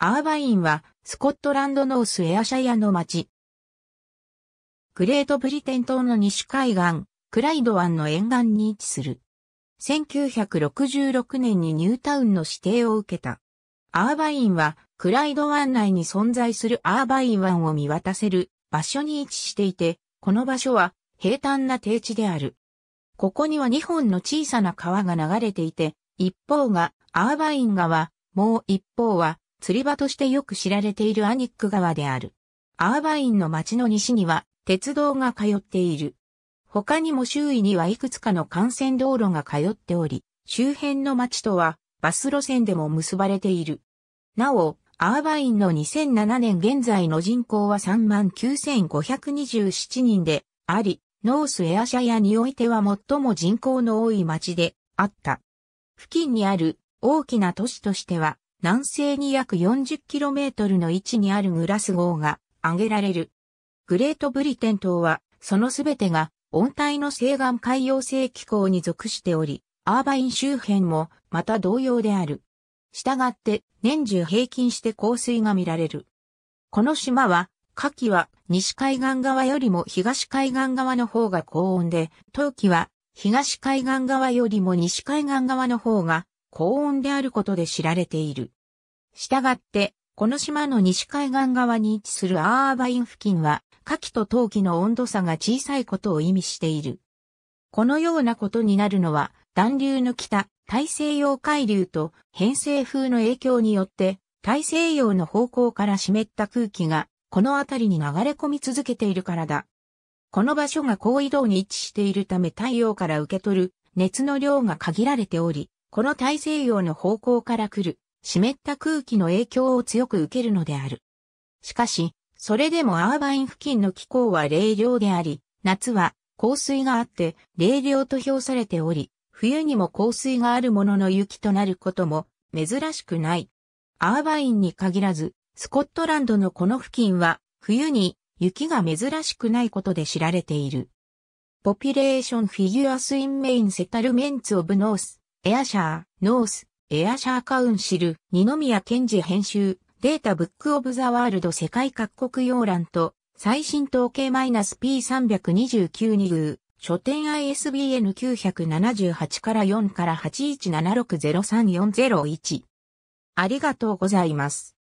アーバインは、スコットランドノースエアシャイアの町。グレートブリテン島の西海岸、クライド湾の沿岸に位置する。1966年にニュータウンの指定を受けた。アーバインは、クライド湾内に存在するアーバイン湾を見渡せる場所に位置していて、この場所は平坦な低地である。ここには2本の小さな川が流れていて、一方がアーバイン川、もう一方は釣り場としてよく知られているアニック川である。アーバインの町の西には鉄道が通っている。他にも周囲にはいくつかの幹線道路が通っており、周辺の町とはバス路線でも結ばれている。なお、アーバインの2007年現在の人口は39,527人であり、ノースエアシャヤにおいては最も人口の多い町であった。付近にある大きな都市としては南西に約 40km の位置にあるグラス号が挙げられる。グレートブリテン島は、そのすべてが温帯の西岸海洋性気候に属しており、アーバイン周辺もまた同様である。従って年中平均して降水が見られる。この島は、夏季は西海岸側よりも東海岸側の方が高温で、冬季は東海岸側よりも西海岸側の方が高温であることで知られている。したがって、この島の西海岸側に位置するアーバイン付近は、夏季と冬季の温度差が小さいことを意味している。このようなことになるのは、暖流の北、大西洋海流と偏西風の影響によって、大西洋の方向から湿った空気が、この辺りに流れ込み続けているからだ。この場所が高緯度に位置しているため太陽から受け取る熱の量が限られており、この大西洋の方向から来る湿った空気の影響を強く受けるのである。しかし、それでもアーバイン付近の気候は冷涼であり、夏は降水があって冷涼と評されており、冬にも降水があるものの雪となることも珍しくない。アーバインに限らず、スコットランドのこの付近は冬に雪が珍しくないことで知られている。ポピュレーションフィギュアスインメインセタルメンツオブノース、エアシャー、ノース、エアシャーカウンシル、二宮健治編集、データブックオブザワールド世界各国要覧と、最新統計 -P329 に偶、書店 ISBN 978から4から8176034001。ありがとうございます。